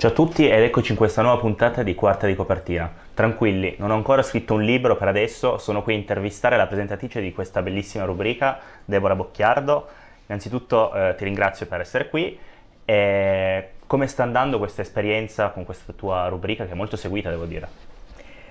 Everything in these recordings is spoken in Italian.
Ciao a tutti ed eccoci in questa nuova puntata di Quarta di Copertina. Tranquilli, non ho ancora scritto un libro per adesso, sono qui a intervistare la presentatrice di questa bellissima rubrica, Deborah Bocchiardo. Innanzitutto eh, ti ringrazio per essere qui. E eh, come sta andando questa esperienza con questa tua rubrica che è molto seguita, devo dire?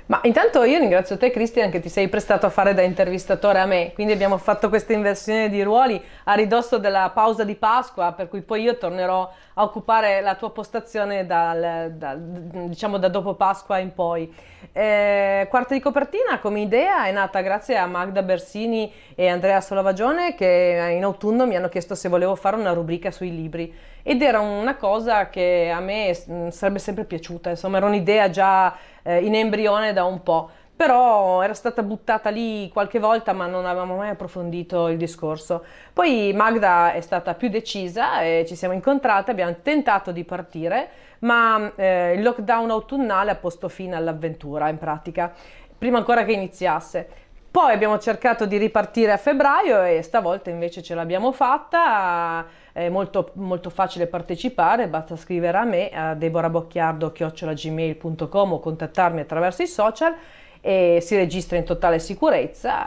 Ma intanto io ringrazio te Cristian che ti sei prestato a fare da intervistatore a me, quindi abbiamo fatto questa inversione di ruoli a ridosso della pausa di Pasqua, per cui poi io tornerò a occupare la tua postazione dal, dal, diciamo da dopo Pasqua in poi. Eh, quarto di copertina come idea è nata grazie a Magda Bersini e Andrea Solavagione che in autunno mi hanno chiesto se volevo fare una rubrica sui libri ed era una cosa che a me mm, sarebbe sempre piaciuta, insomma era un'idea già eh, in embrione da un po', però era stata buttata lì qualche volta ma non avevamo mai approfondito il discorso. Poi Magda è stata più decisa e ci siamo incontrate, abbiamo tentato di partire, ma eh, il lockdown autunnale ha posto fine all'avventura in pratica, prima ancora che iniziasse. Poi abbiamo cercato di ripartire a febbraio e stavolta invece ce l'abbiamo fatta è molto, molto facile partecipare, basta scrivere a me a deborabocchiardo.gmail.com o contattarmi attraverso i social e si registra in totale sicurezza.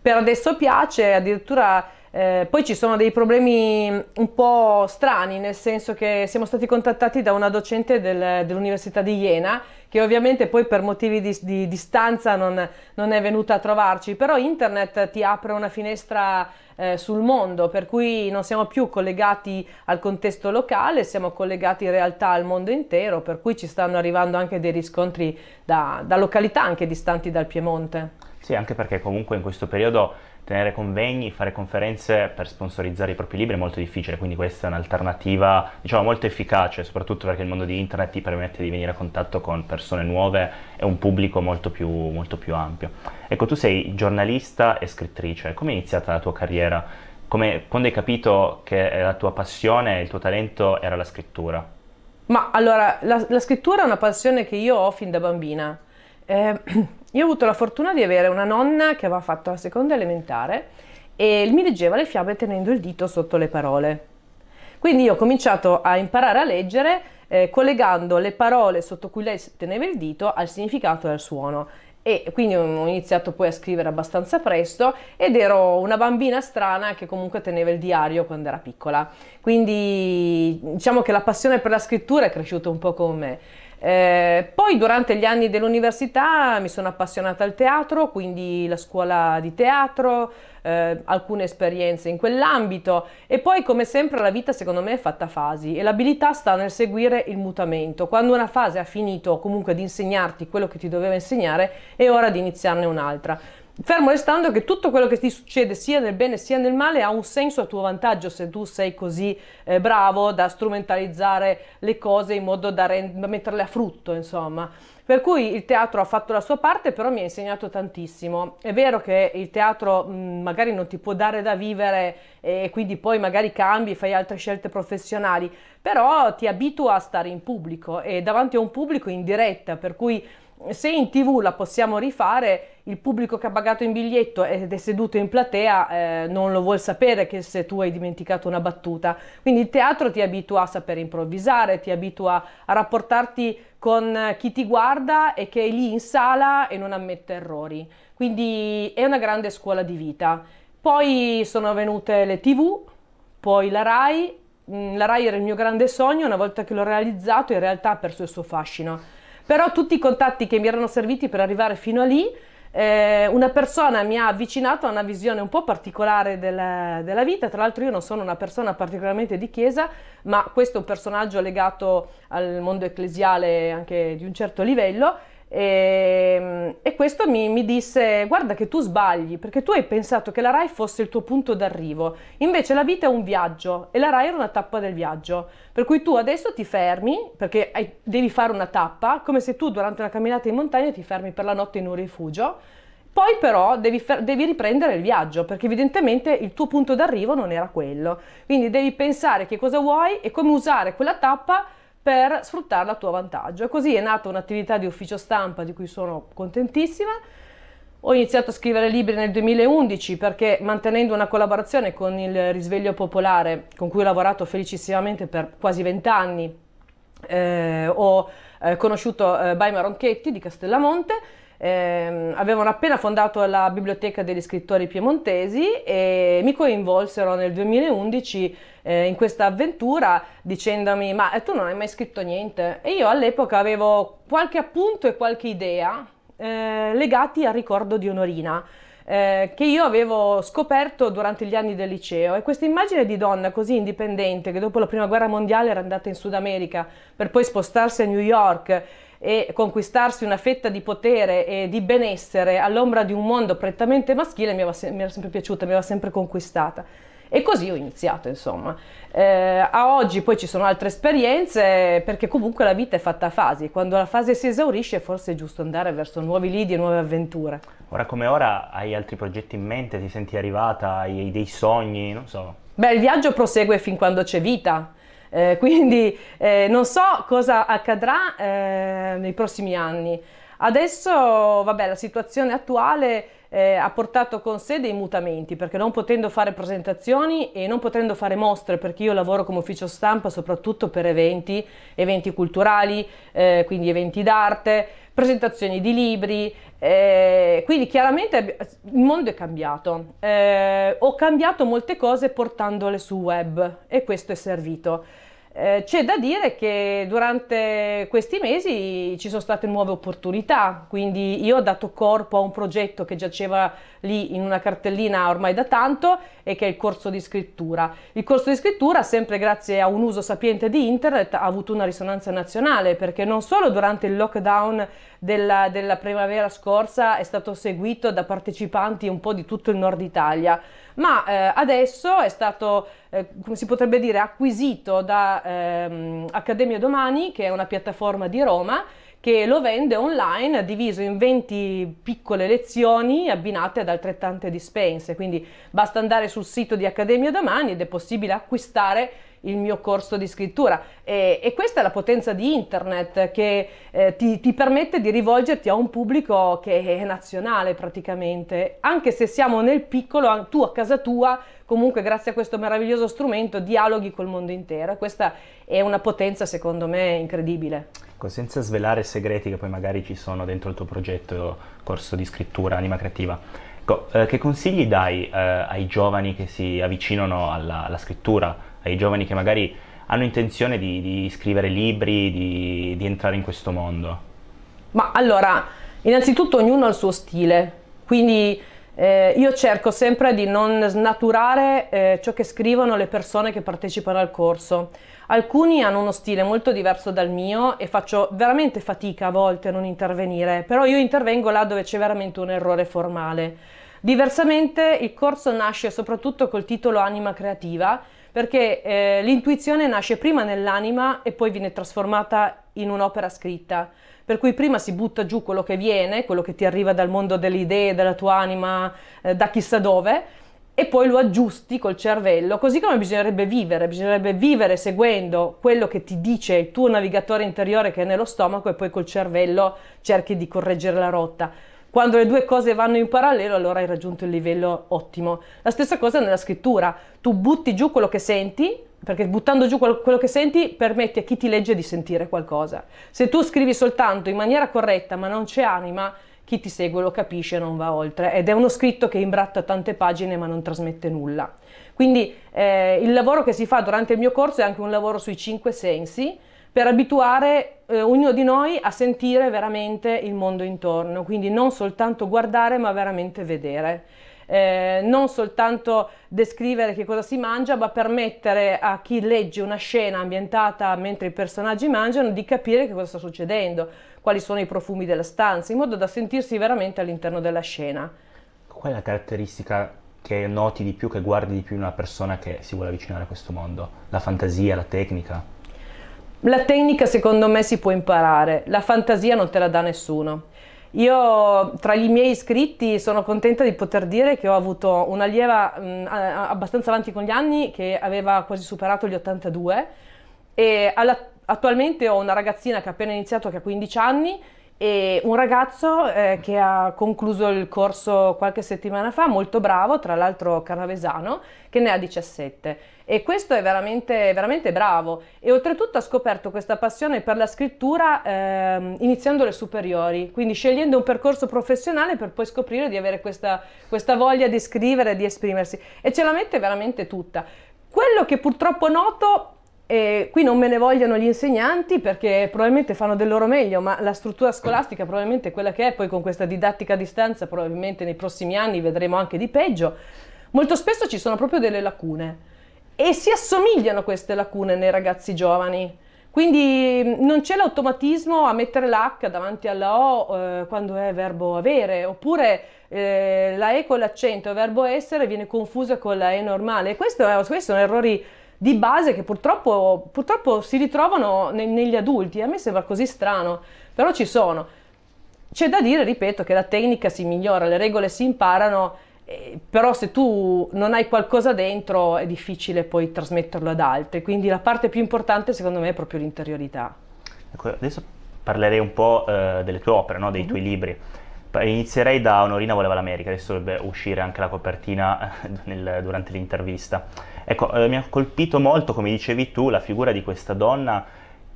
Per adesso piace, addirittura eh, poi ci sono dei problemi un po' strani, nel senso che siamo stati contattati da una docente del, dell'Università di Iena, che ovviamente poi per motivi di, di distanza non, non, è venuta a trovarci, però internet ti apre una finestra eh, sul mondo, per cui non siamo più collegati al contesto locale, siamo collegati in realtà al mondo intero, per cui ci stanno arrivando anche dei riscontri da, da località anche distanti dal Piemonte. Sì, anche perché comunque in questo periodo tenere convegni, fare conferenze per sponsorizzare i propri libri è molto difficile, quindi questa è un'alternativa diciamo molto efficace, soprattutto perché il mondo di internet ti permette di venire a contatto con persone nuove e un pubblico molto più, molto più ampio. Ecco, tu sei giornalista e scrittrice, come è iniziata la tua carriera? Come, quando hai capito che la tua passione, il tuo talento era la scrittura? Ma allora, la, la scrittura è una passione che io ho fin da bambina. Eh, io ho avuto la fortuna di avere una nonna che aveva fatto la seconda elementare e mi leggeva le fiabe tenendo il dito sotto le parole. Quindi io ho cominciato a imparare a leggere eh, collegando le parole sotto cui lei teneva il dito al significato e al suono. E quindi ho iniziato poi a scrivere abbastanza presto ed ero una bambina strana che comunque teneva il diario quando era piccola. Quindi diciamo che la passione per la scrittura è cresciuta un po' con me. Eh, poi durante gli anni dell'università mi sono appassionata al teatro, quindi la scuola di teatro, eh, alcune esperienze in quell'ambito e poi come sempre la vita secondo me è fatta a fasi e l'abilità sta nel seguire il mutamento. Quando una fase ha finito comunque di insegnarti quello che ti doveva insegnare è ora di iniziarne un'altra. Fermo restando che tutto quello che ti succede sia nel bene sia nel male ha un senso a tuo vantaggio se tu sei così eh, bravo da strumentalizzare le cose in modo da, rend- metterle a frutto, insomma. Per cui il teatro ha fatto la sua parte, però mi ha insegnato tantissimo. È vero che il teatro mh, magari non ti può dare da vivere e quindi poi magari cambi, fai altre scelte professionali, però ti abitua a stare in pubblico e davanti a un pubblico in diretta, per cui eh, se in tv la possiamo rifare il pubblico che ha pagato in biglietto ed è seduto in platea eh, non lo vuol sapere che se tu hai dimenticato una battuta. Quindi il teatro ti abitua a saper improvvisare, ti abitua a rapportarti con chi ti guarda e che è lì in sala e non ammette errori. Quindi è una grande scuola di vita. Poi sono venute le TV, poi la RAI. Mm, la RAI era il mio grande sogno, una volta che l'ho realizzato in realtà ha perso il suo fascino. Però tutti i contatti che mi erano serviti per arrivare fino a lì eh, una persona mi ha avvicinato a una visione un po' particolare della, della vita, tra l'altro io non sono una persona particolarmente di chiesa, ma questo è un personaggio legato al mondo ecclesiale anche di un certo livello e, ehm, e questo mi, mi, disse: Guarda, che tu sbagli perché tu hai pensato che la Rai fosse il tuo punto d'arrivo. Invece la vita è un viaggio e la Rai era una tappa del viaggio. Per cui tu adesso ti fermi perché hai, devi fare una tappa, come se tu durante una camminata in montagna ti fermi per la notte in un rifugio. Poi però devi, devi, riprendere il viaggio perché evidentemente il tuo punto d'arrivo non era quello. Quindi devi pensare che cosa vuoi e come usare quella tappa per sfruttarla a tuo vantaggio. E così è nata un'attività di ufficio stampa di cui sono contentissima. Ho iniziato a scrivere libri nel 2011 perché mantenendo una collaborazione con il Risveglio Popolare, con cui ho lavorato felicissimamente per quasi vent'anni, eh, ho eh, conosciuto eh, Baima Ronchetti di Castellamonte eh, avevano appena fondato la Biblioteca degli Scrittori Piemontesi e mi coinvolsero nel 2011 eh, in questa avventura dicendomi ma eh, tu non hai mai scritto niente e io all'epoca avevo qualche appunto e qualche idea eh, legati al ricordo di Onorina. Eh, che io avevo scoperto durante gli anni del liceo e questa immagine di donna così indipendente che dopo la prima guerra mondiale era andata in Sud America per poi spostarsi a New York e conquistarsi una fetta di potere e di benessere all'ombra di un mondo prettamente maschile mi era, se- mi era sempre piaciuta, mi aveva sempre conquistata. E così ho iniziato, insomma. Eh, a oggi poi ci sono altre esperienze, perché comunque la vita è fatta a fasi. Quando la fase si esaurisce, forse è giusto andare verso nuovi lidi e nuove avventure. Ora come ora hai altri progetti in mente? Ti senti arrivata? Hai dei sogni? Non so. Beh, il viaggio prosegue fin quando c'è vita. Eh, quindi eh, non so cosa accadrà eh, nei prossimi anni. Adesso, vabbè, la situazione attuale eh, ha portato con sé dei mutamenti, perché non potendo fare presentazioni e non potendo fare mostre, perché io lavoro come ufficio stampa soprattutto per eventi, eventi culturali, eh, quindi eventi d'arte, presentazioni di libri, eh, quindi chiaramente il mondo è cambiato. Eh, ho cambiato molte cose portandole sul web e questo è servito. Eh, c'è da dire che durante questi mesi ci sono state nuove opportunità, quindi io ho dato corpo a un progetto che giaceva lì in una cartellina ormai da tanto e che è il corso di scrittura. Il corso di scrittura, sempre grazie a un uso sapiente di internet, ha avuto una risonanza nazionale perché non solo durante il lockdown della, della primavera scorsa è stato seguito da partecipanti un po' di tutto il nord Italia, ma eh, adesso è stato, eh, come si potrebbe dire, acquisito da ehm, Accademia Domani, che è una piattaforma di Roma, che lo vende online diviso in 20 piccole lezioni abbinate ad altrettante dispense. Quindi basta andare sul sito di Accademia Domani ed è possibile acquistare il mio corso di scrittura e, e questa è la potenza di internet che eh, ti, ti permette di rivolgerti a un pubblico che è nazionale praticamente anche se siamo nel piccolo tu a casa tua comunque grazie a questo meraviglioso strumento dialoghi col mondo intero questa è una potenza secondo me incredibile Ecco, senza svelare segreti che poi magari ci sono dentro il tuo progetto, corso di scrittura, anima creativa, ecco, eh, che consigli dai eh, ai giovani che si avvicinano alla, alla, scrittura, ai giovani che magari hanno intenzione di, di scrivere libri, di, di entrare in questo mondo? Ma allora, innanzitutto ognuno ha il suo stile, quindi eh, io cerco sempre di non snaturare eh, ciò che scrivono le persone che partecipano al corso. Alcuni hanno uno stile molto diverso dal mio e faccio veramente fatica a volte a non intervenire, però io intervengo là dove c'è veramente un errore formale. Diversamente il corso nasce soprattutto col titolo Anima Creativa, perché eh, l'intuizione nasce prima nell'anima e poi viene trasformata in un'opera scritta per cui prima si butta giù quello che viene, quello che ti arriva dal mondo delle idee, dalla tua anima, eh, da chissà dove, e poi lo aggiusti col cervello, così come bisognerebbe vivere, bisognerebbe vivere seguendo quello che ti dice il tuo navigatore interiore che è nello stomaco e poi col cervello cerchi di correggere la rotta. Quando le due cose vanno in parallelo, allora hai raggiunto il livello ottimo. La stessa cosa nella scrittura, tu butti giù quello che senti perché buttando giù quello che senti permetti a chi ti legge di sentire qualcosa. Se tu scrivi soltanto in maniera corretta ma non c'è anima, chi ti segue lo capisce e non va oltre. Ed è uno scritto che imbratta tante pagine ma non trasmette nulla. Quindi eh, il lavoro che si fa durante il mio corso è anche un lavoro sui cinque sensi per abituare eh, ognuno di noi a sentire veramente il mondo intorno, quindi non soltanto guardare ma veramente vedere eh, non soltanto descrivere che cosa si mangia, ma permettere a chi legge una scena ambientata mentre i personaggi mangiano di capire che cosa sta succedendo, quali sono i profumi della stanza, in modo da sentirsi veramente all'interno della scena. Qual è la caratteristica che noti di più, che guardi di più in una persona che si vuole avvicinare a questo mondo? La fantasia, la tecnica? La tecnica secondo me si può imparare, la fantasia non te la dà nessuno. Io tra i miei iscritti sono contenta di poter dire che ho avuto una lieva abbastanza avanti con gli anni che aveva quasi superato gli 82 e alla, attualmente ho una ragazzina che ha appena iniziato che ha 15 anni e un ragazzo eh, che ha concluso il corso qualche settimana fa, molto bravo, tra l'altro canavesano, che ne ha 17. E questo è veramente, veramente bravo. E oltretutto ha scoperto questa passione per la scrittura eh, iniziando le superiori, quindi scegliendo un percorso professionale per poi scoprire di avere questa, questa voglia di scrivere, di esprimersi. E ce la mette veramente tutta. Quello che purtroppo noto e qui non me ne vogliono gli insegnanti perché probabilmente fanno del loro meglio, ma la struttura scolastica probabilmente è quella che è, poi con questa didattica a distanza probabilmente nei prossimi anni vedremo anche di peggio. Molto spesso ci sono proprio delle lacune e si assomigliano queste lacune nei ragazzi giovani. Quindi non c'è l'automatismo a mettere l'H davanti alla O eh, quando è verbo avere, oppure eh, la E con l'accento, è verbo essere viene confusa con la E normale. Questo, è, questo sono errori di base che purtroppo, purtroppo si ritrovano ne, negli adulti. A me sembra così strano, però ci sono. C'è da dire, ripeto, che la tecnica si migliora, le regole si imparano, eh, però se tu non hai qualcosa dentro è difficile poi trasmetterlo ad altri. Quindi la parte più importante secondo me è proprio l'interiorità. Ecco, adesso parlerei un po' eh, delle tue opere, no? dei mm-hmm. tuoi mhm. libri. Inizierei da Onorina voleva l'America, adesso dovrebbe uscire anche la copertina nel, durante l'intervista. Ecco, eh, mi ha colpito molto, come dicevi tu, la figura di questa donna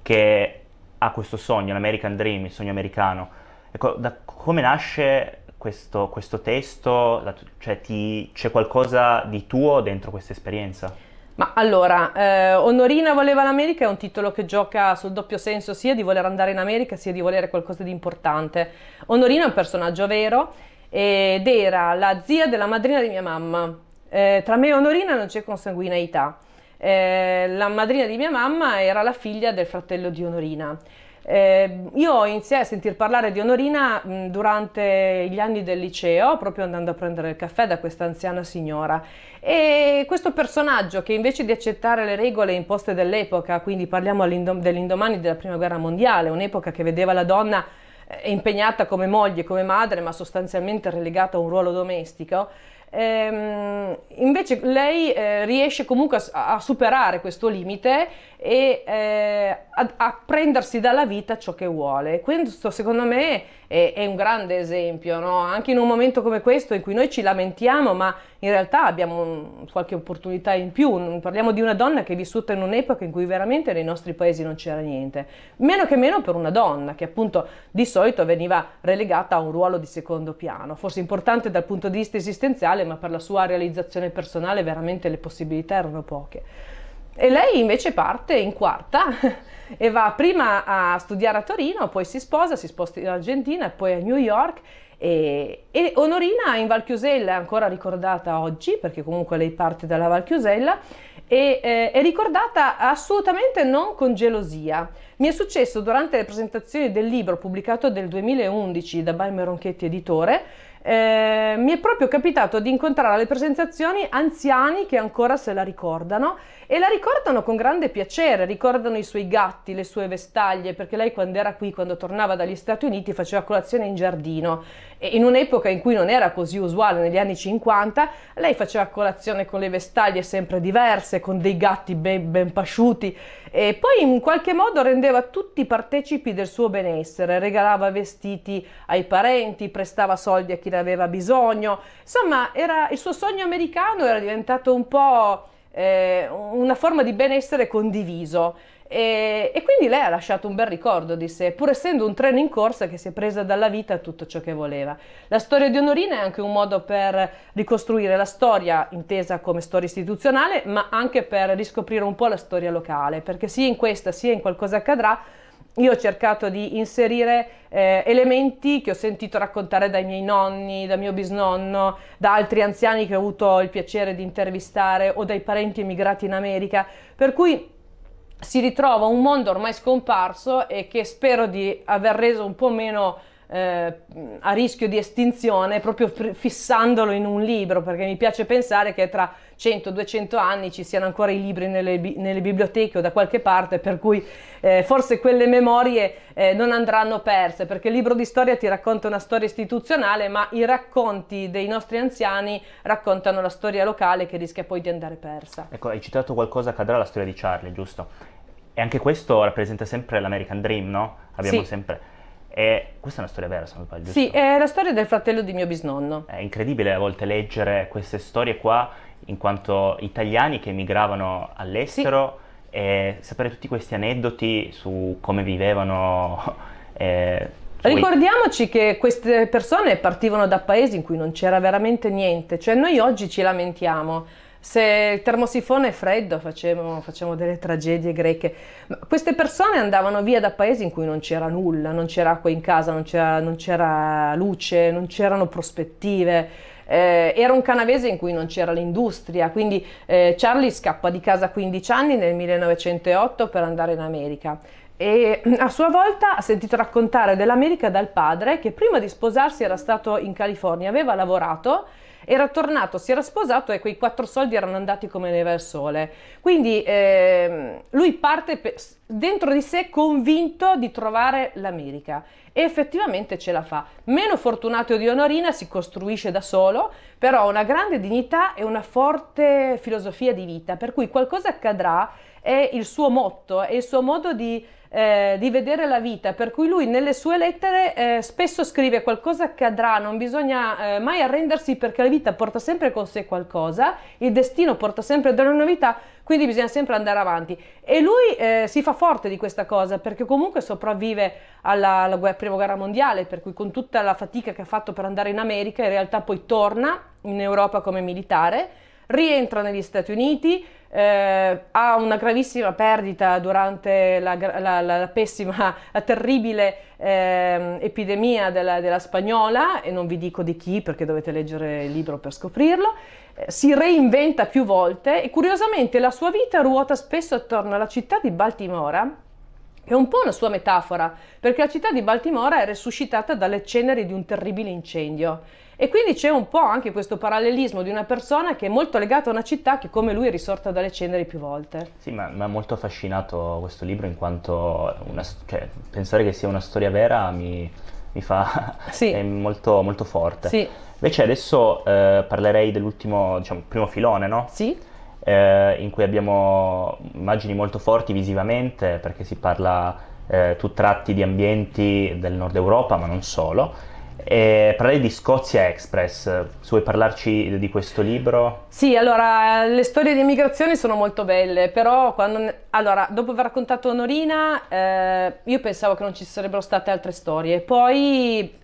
che ha questo sogno, l'American Dream, il sogno americano. Ecco, da come nasce questo, questo testo? La, cioè, ti, c'è qualcosa di tuo dentro questa esperienza? Ma allora, eh, Onorina voleva l'America è un titolo che gioca sul doppio senso sia di voler andare in America sia di volere qualcosa di importante. Onorina è un personaggio vero ed era la zia della madrina di mia mamma eh, tra me e Onorina non c'è consanguineità. Eh, la madrina di mia mamma era la figlia del fratello di Onorina. Eh, io iniziai a sentir parlare di Onorina mh, durante gli anni del liceo, proprio andando a prendere il caffè da questa anziana signora. E questo personaggio che invece di accettare le regole imposte dell'epoca, quindi parliamo dell'indomani della prima guerra mondiale, un'epoca che vedeva la donna eh, impegnata come moglie, come madre, ma sostanzialmente relegata a un ruolo domestico, Ehm, invece lei eh, riesce comunque a, a, superare questo limite e eh, a, a, prendersi dalla vita ciò che vuole. Questo secondo me è, è un grande esempio, no? anche in un momento come questo in cui noi ci lamentiamo, ma in realtà abbiamo un, qualche opportunità in più. Parliamo di una donna che è vissuta in un'epoca in cui veramente nei nostri paesi non c'era niente, meno che meno per una donna che appunto di solito veniva relegata a un ruolo di secondo piano, forse importante dal punto di vista esistenziale mondiale, ma per la sua realizzazione personale veramente le possibilità erano poche. E lei invece parte in quarta e va prima a studiare a Torino, poi si sposa, si sposta in Argentina e poi a New York. E, e Onorina in Valchiusella è ancora ricordata oggi, perché comunque lei parte dalla Valchiusella, e eh, è ricordata assolutamente non con gelosia. Mi è successo durante le presentazioni del libro pubblicato nel 2011 da Balmeronchetti Editore, eh, mi è proprio capitato di incontrare alle presentazioni anziani che ancora se la ricordano e la ricordano con grande piacere, ricordano i suoi gatti, le sue vestaglie, perché lei quando era qui, quando tornava dagli Stati Uniti, faceva colazione in giardino e in un'epoca in cui non era così usuale, negli anni 50, lei faceva colazione con le vestaglie sempre diverse, con dei gatti ben, ben pasciuti e poi in qualche modo rendeva tutti partecipi del suo benessere, regalava vestiti ai parenti, prestava soldi a chi ne aveva bisogno, insomma era, il suo sogno americano era diventato un po' eh, una forma di benessere condiviso. E, e, quindi lei ha lasciato un bel ricordo di sé, pur essendo un treno in corsa che si è presa dalla vita tutto ciò che voleva. La storia di Onorina è anche un modo per ricostruire la storia intesa come storia istituzionale, ma anche per riscoprire un po' la storia locale, perché sia in questa sia in qualcosa accadrà io ho cercato di inserire eh, elementi che ho sentito raccontare dai miei nonni, da mio bisnonno, da altri anziani che ho avuto il piacere di intervistare o dai parenti emigrati in America, per cui si ritrova un mondo ormai scomparso e che spero di aver reso un po' meno eh, a rischio di estinzione proprio fissandolo in un libro, perché mi piace pensare che tra 100-200 anni ci siano ancora i libri nelle, nelle, biblioteche o da qualche parte, per cui eh, forse quelle memorie eh, non andranno perse, perché il libro di storia ti racconta una storia istituzionale, ma i racconti dei nostri anziani raccontano la storia locale che rischia poi di andare persa. Ecco, hai citato qualcosa, cadrà la storia di Charlie, giusto? E anche questo rappresenta sempre l'American Dream, no? Abbiamo sì. sempre e questa è una storia vera, se non sbaglio. Giusto? Sì, è la storia del fratello di mio bisnonno. È incredibile a volte leggere queste storie qua, in quanto italiani che emigravano all'estero sì. e sapere tutti questi aneddoti su come vivevano. Eh, Ricordiamoci che queste persone partivano da paesi in cui non c'era veramente niente, cioè noi oggi ci lamentiamo se il termosifone è freddo facciamo, facevamo delle tragedie greche. Ma queste persone andavano via da paesi in cui non c'era nulla, non c'era acqua in casa, non c'era, non c'era luce, non c'erano prospettive. Eh, era un canavese in cui non c'era l'industria, quindi eh, Charlie scappa di casa a 15 anni nel 1908 per andare in America e a sua volta ha sentito raccontare dell'America dal padre che prima di sposarsi era stato in California, aveva lavorato era tornato, si era sposato e quei quattro soldi erano andati come neve al sole. Quindi eh, lui parte per, dentro di sé convinto di trovare l'America e effettivamente ce la fa. Meno fortunato di Onorina, si costruisce da solo, però ha una grande dignità e una forte filosofia di vita, per cui qualcosa accadrà è il suo motto, è il suo modo di eh, di vedere la vita, per cui lui nelle sue lettere eh, spesso scrive qualcosa accadrà, non bisogna eh, mai arrendersi perché la vita porta sempre con sé qualcosa, il destino porta sempre delle novità, quindi bisogna sempre andare avanti. E lui eh, si fa forte di questa cosa perché comunque sopravvive alla, alla guerra, prima guerra mondiale, per cui con tutta la fatica che ha fatto per andare in America in realtà poi torna in Europa come militare rientra negli Stati Uniti, eh, ha una gravissima perdita durante la, la, la, la pessima, la terribile eh, epidemia della, della, spagnola, e non vi dico di chi perché dovete leggere il libro per scoprirlo, eh, si reinventa più volte e curiosamente la sua vita ruota spesso attorno alla città di Baltimora, è un po' una sua metafora, perché la città di Baltimora è resuscitata dalle ceneri di un terribile incendio. E quindi c'è un po' anche questo parallelismo di una persona che è molto legata a una città che come lui è risorta dalle ceneri più volte. Sì, ma mi ha molto affascinato questo libro in quanto una, cioè, pensare che sia una storia vera mi, mi fa sì. è molto, molto forte. Sì. Invece adesso eh, parlerei dell'ultimo, diciamo, primo filone, no? Sì eh, in cui abbiamo immagini molto forti visivamente perché si parla eh, tu tratti di ambienti del nord Europa ma non solo. E parlare di Scozia Express, se vuoi parlarci di questo libro? Sì, allora le storie di immigrazione sono molto belle, però quando, allora, dopo aver raccontato Norina eh, io pensavo che non ci sarebbero state altre storie, poi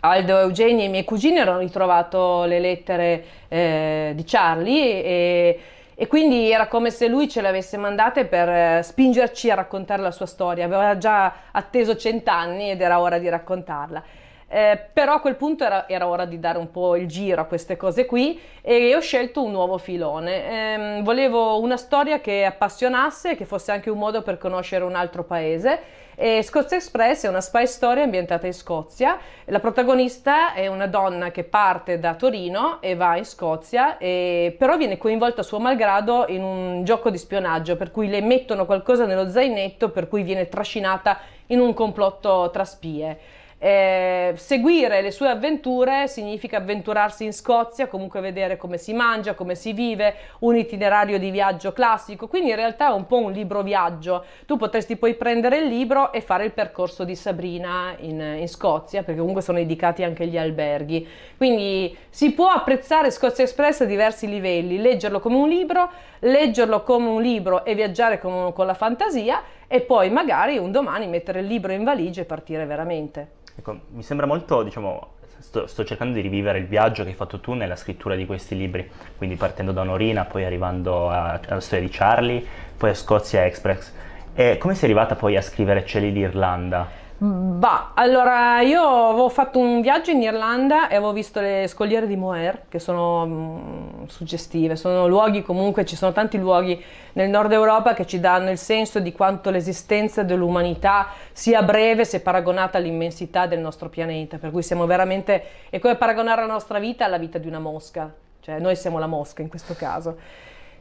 Aldo, Eugenio e i miei cugini hanno ritrovato le lettere eh, di Charlie e, e, quindi era come se lui ce le avesse mandate per eh, spingerci a raccontare la sua storia. Aveva già atteso cent'anni ed era ora di raccontarla. Eh, però a quel punto era, era, ora di dare un po' il giro a queste cose qui e ho scelto un nuovo filone. Eh, volevo una storia che appassionasse, e che fosse anche un modo per conoscere un altro paese e Scozia Express è una spy story ambientata in Scozia. La protagonista è una donna che parte da Torino e va in Scozia, e però viene coinvolta a suo malgrado in un gioco di spionaggio, per cui le mettono qualcosa nello zainetto, per cui viene trascinata in un complotto tra spie. Eh, seguire le sue avventure significa avventurarsi in Scozia, comunque vedere come si mangia, come si vive, un itinerario di viaggio classico, quindi in realtà è un po' un libro viaggio. Tu potresti poi prendere il libro e fare il percorso di Sabrina in, in Scozia, perché comunque sono indicati anche gli alberghi. Quindi si può apprezzare Scozia Express a diversi livelli, leggerlo come un libro, leggerlo come un libro e viaggiare con, con la fantasia e poi magari un domani mettere il libro in valigia e partire veramente. Ecco, mi sembra molto, diciamo, sto, sto, cercando di rivivere il viaggio che hai fatto tu nella scrittura di questi libri, quindi partendo da Norina, poi arrivando alla storia di Charlie, poi a Scozia Express. E come sei arrivata poi a scrivere Cieli d'Irlanda? Bah, allora io avevo fatto un viaggio in Irlanda e avevo visto le scogliere di Moher, che sono mh, mm, suggestive, sono luoghi comunque, ci sono tanti luoghi nel nord Europa che ci danno il senso di quanto l'esistenza dell'umanità sia breve se paragonata all'immensità del nostro pianeta, per cui siamo veramente, è come paragonare la nostra vita alla vita di una mosca, cioè noi siamo la mosca in questo caso.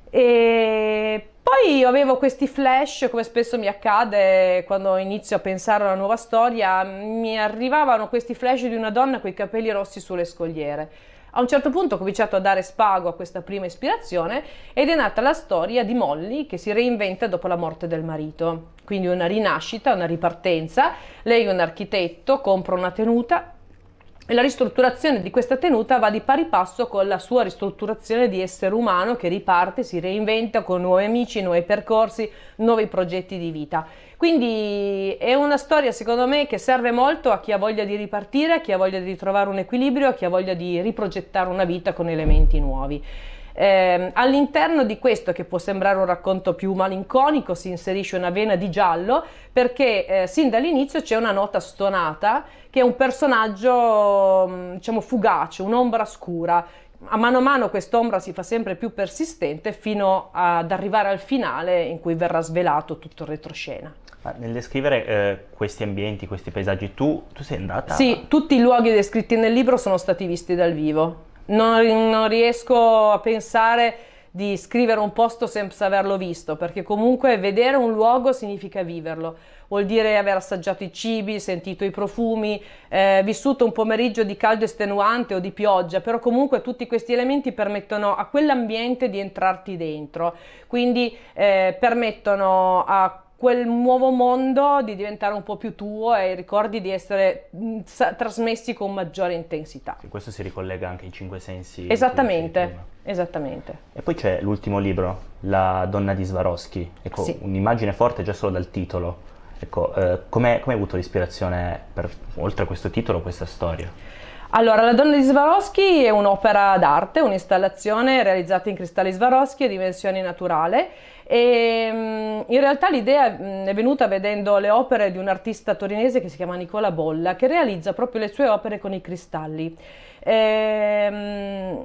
E poi avevo questi flash, come spesso mi accade quando inizio a pensare alla nuova storia, mi arrivavano questi flash di una donna con i capelli rossi sulle scogliere. A un certo punto ho cominciato a dare spago a questa prima ispirazione ed è nata la storia di Molly che si reinventa dopo la morte del marito. Quindi una rinascita, una ripartenza. Lei è un architetto, compra una tenuta, e la ristrutturazione di questa tenuta va di pari passo con la sua ristrutturazione di essere umano che riparte, si reinventa con nuovi amici, nuovi percorsi, nuovi progetti di vita. Quindi è una storia secondo me che serve molto a chi ha voglia di ripartire, a chi ha voglia di ritrovare un equilibrio, a chi ha voglia di riprogettare una vita con elementi nuovi. Eh, all'interno di questo, che può sembrare un racconto più malinconico, si inserisce una vena di giallo perché eh, sin dall'inizio c'è una nota stonata che è un personaggio, mm, diciamo, fugace, un'ombra scura a mano a mano quest'ombra si fa sempre più persistente fino ad arrivare al finale in cui verrà svelato tutto il retroscena. nel descrivere eh, questi ambienti, questi paesaggi, tu, tu, sei andata? Sì, tutti i luoghi descritti nel libro sono stati visti dal vivo non, non riesco a pensare di scrivere un posto senza averlo visto, perché comunque vedere un luogo significa viverlo. Vuol dire aver assaggiato i cibi, sentito i profumi, eh, vissuto un pomeriggio di caldo estenuante o di pioggia, però comunque tutti questi elementi permettono a quell'ambiente di entrarti dentro, quindi eh, permettono a quel nuovo mondo di diventare un po' più tuo e ricordi di essere mm, sa- trasmessi con maggiore intensità. Sì, questo si ricollega anche ai cinque sensi. Esattamente, esattamente. E poi c'è l'ultimo libro, La donna di Swarovski, ecco, sì. un'immagine forte già solo dal titolo. Ecco, eh, come hai avuto l'ispirazione per, oltre a questo titolo, questa storia? Allora, La donna di Swarovski è un'opera d'arte, un'installazione realizzata in cristalli Swarovski a dimensione naturale e, mm, in realtà l'idea mm, è venuta vedendo le opere di un artista torinese che si chiama Nicola Bolla, che realizza proprio le sue opere con i cristalli. E, mm,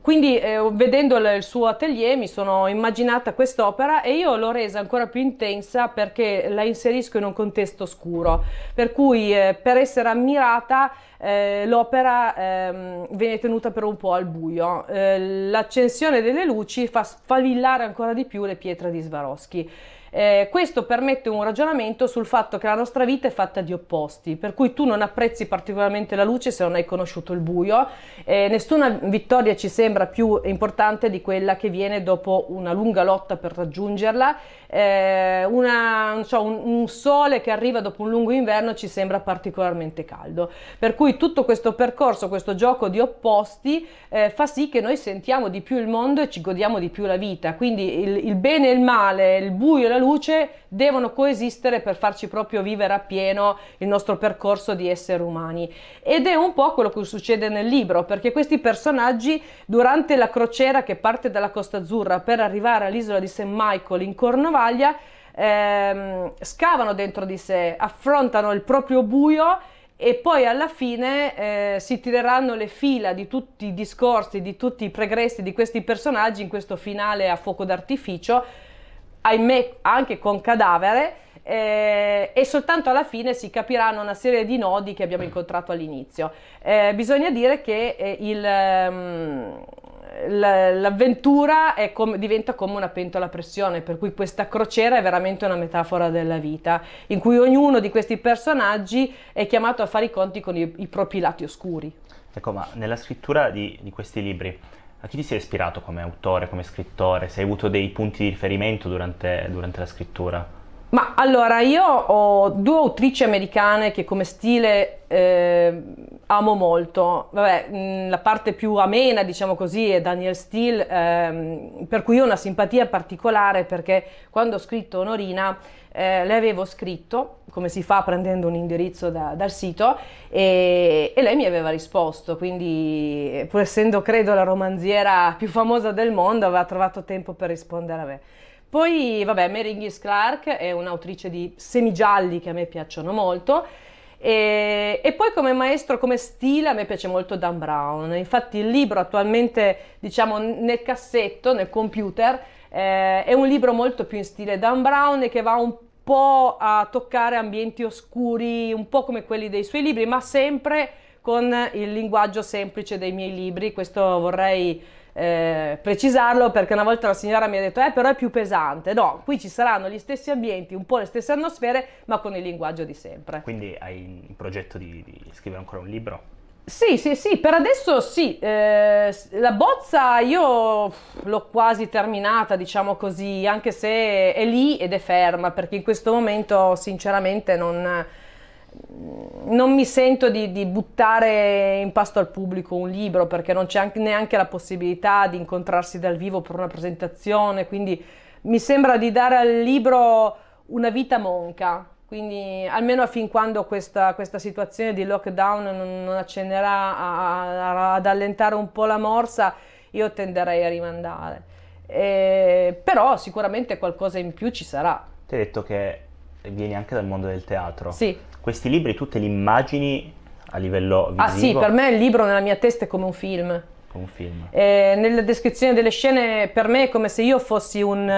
quindi eh, vedendo il suo atelier mi sono immaginata quest'opera e io l'ho resa ancora più intensa perché la inserisco in un contesto scuro, per cui eh, per essere ammirata eh, l'opera ehm, viene tenuta per un po' al buio. Eh, l'accensione delle luci fa sfavillare ancora di più le pietre di Swarovski. Eh, questo permette un ragionamento sul fatto che la nostra vita è fatta di opposti, per cui tu non apprezzi particolarmente la luce se non hai conosciuto il buio, eh, nessuna vittoria ci sembra più importante di quella che viene dopo una lunga lotta per raggiungerla, eh, una, cioè un, un, sole che arriva dopo un lungo inverno ci sembra particolarmente caldo, per cui tutto questo percorso, questo gioco di opposti eh, fa sì che noi sentiamo di più il mondo e ci godiamo di più la vita, quindi il, il bene e il male, il buio e la luce devono coesistere per farci proprio vivere appieno il nostro percorso di esseri umani. Ed è un po' quello che succede nel libro, perché questi personaggi durante la crociera che parte dalla Costa Azzurra per arrivare all'isola di St. Michael in Cornovaglia, ehm, scavano dentro di sé, affrontano il proprio buio e poi alla fine eh, si tireranno le fila di tutti i discorsi, di tutti i pregressi di questi personaggi in questo finale a fuoco d'artificio ahimè anche con cadavere eh, e soltanto alla fine si capiranno una serie di nodi che abbiamo incontrato all'inizio. Eh, bisogna dire che eh, il... Um, l'avventura com diventa come una pentola a pressione, per cui questa crociera è veramente una metafora della vita, in cui ognuno di questi personaggi è chiamato a fare i conti con i, i propri lati oscuri. Ecco, ma nella scrittura di, di questi libri a chi ti sei ispirato come autore, come scrittore? Se hai avuto dei punti di riferimento durante, durante la scrittura? Ma allora, io ho due autrici americane che come stile eh, amo molto. Vabbè, mh, la parte più amena, diciamo così, è Daniel Steele, ehm, per cui ho una simpatia particolare perché quando ho scritto Onorina eh, le avevo scritto, come si fa prendendo un indirizzo da, dal sito, e, e, lei mi aveva risposto, quindi pur essendo credo la romanziera più famosa del mondo aveva trovato tempo per rispondere a me. Poi, vabbè, Mary Clark è un'autrice di semigialli che a me piacciono molto. E, e, poi come maestro, come stile, a me piace molto Dan Brown. Infatti il libro attualmente, diciamo, nel cassetto, nel computer, eh, è un libro molto più in stile Dan Brown e che va un po' a toccare ambienti oscuri, un po' come quelli dei suoi libri, ma sempre con il linguaggio semplice dei miei libri. Questo vorrei eh, precisarlo perché una volta la signora mi ha detto eh però è più pesante no qui ci saranno gli stessi ambienti un po' le stesse atmosfere ma con il linguaggio di sempre quindi hai in progetto di, di scrivere ancora un libro sì, sì, sì, per adesso sì, eh, la bozza io l'ho quasi terminata, diciamo così, anche se è lì ed è ferma, perché in questo momento sinceramente non, non mi sento di, di, buttare in pasto al pubblico un libro perché non c'è anche, neanche la possibilità di incontrarsi dal vivo per una presentazione, quindi mi sembra di dare al libro una vita monca, quindi almeno fin quando questa, questa situazione di lockdown non, non accennerà a, a, ad allentare un po' la morsa, io tenderei a rimandare. Eh, però sicuramente qualcosa in più ci sarà. Ti hai detto che vieni anche dal mondo del teatro. Sì questi libri, tutte le immagini a livello visivo. Ah sì, per me il libro nella mia testa è come un film. Come un film. Eh, nella descrizione delle scene per me è come se io fossi un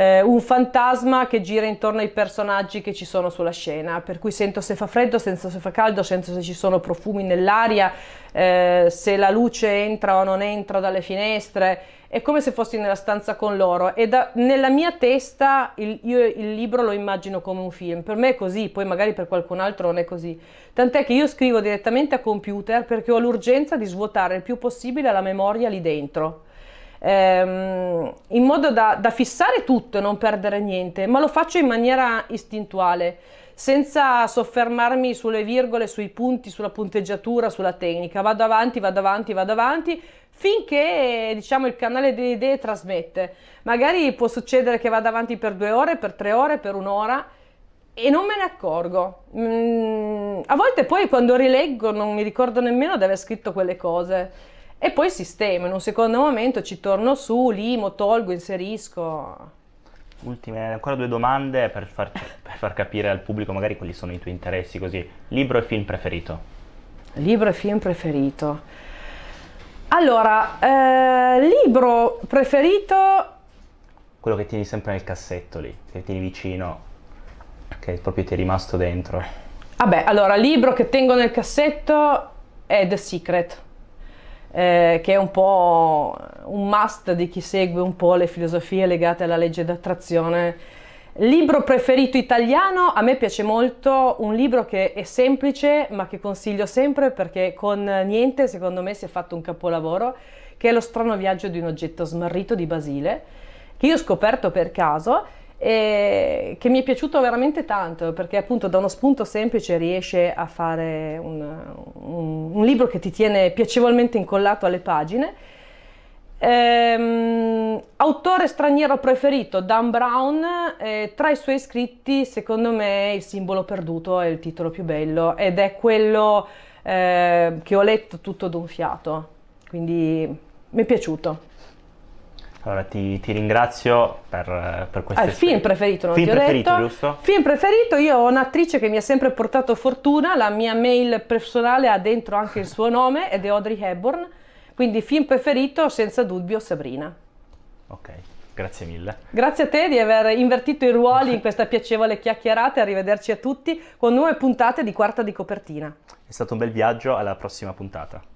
eh, un fantasma che gira intorno ai personaggi che ci sono sulla scena, per cui sento se fa freddo, sento se fa caldo, sento se ci sono profumi nell'aria, eh, se la luce entra o non entra dalle finestre, è come se fossi nella stanza con loro e da, nella mia testa il, io il libro lo immagino come un film, per me è così, poi magari per qualcun altro non è così, tant'è che io scrivo direttamente a computer perché ho l'urgenza di svuotare il più possibile la memoria lì dentro ehm, in modo da, da fissare tutto e non perdere niente, ma lo faccio in maniera istintuale senza soffermarmi sulle virgole, sui punti, sulla punteggiatura, sulla tecnica. Vado avanti, vado avanti, vado avanti finché diciamo il canale delle idee trasmette. Magari può succedere che vada avanti per due ore, per tre ore, per un'ora e non me ne accorgo. Mm, a volte poi quando rileggo non mi ricordo nemmeno di aver scritto quelle cose e poi sistemo, in un secondo momento ci torno su, limo, tolgo, inserisco. Ultime, ancora due domande per far, per far capire al pubblico magari quali sono i tuoi interessi così. Libro e film preferito? Libro e film preferito. Allora, eh, libro preferito... Quello che tieni sempre nel cassetto lì, che tieni vicino, che proprio ti è rimasto dentro. Vabbè, allora, libro che tengo nel cassetto è The Secret eh, che è un po' un must di chi segue un po' le filosofie legate alla legge d'attrazione. Libro preferito italiano, a me piace molto, un libro che è semplice ma che consiglio sempre perché con niente secondo me si è fatto un capolavoro, che è Lo strano viaggio di un oggetto smarrito di Basile, che io ho scoperto per caso e che mi è piaciuto veramente tanto perché appunto da uno spunto semplice riesce a fare un, un, un libro che ti tiene piacevolmente incollato alle pagine. Ehm, autore straniero preferito Dan Brown, eh, tra i suoi scritti secondo me il simbolo perduto è il titolo più bello ed è quello eh, che ho letto tutto d'un fiato, quindi mi è piaciuto. Allora ti, ti ringrazio per, per questo. Ah, il film preferito, non film ti ho preferito, detto. giusto? Film preferito, io ho un'attrice che mi ha sempre portato fortuna, la mia mail personale ha dentro anche il suo nome ed è Audrey Hepburn, quindi film preferito senza dubbio Sabrina. Ok, grazie mille. Grazie a te di aver invertito i ruoli in questa piacevole chiacchierata e arrivederci a tutti con nuove puntate di Quarta di Copertina. È stato un bel viaggio, alla prossima puntata.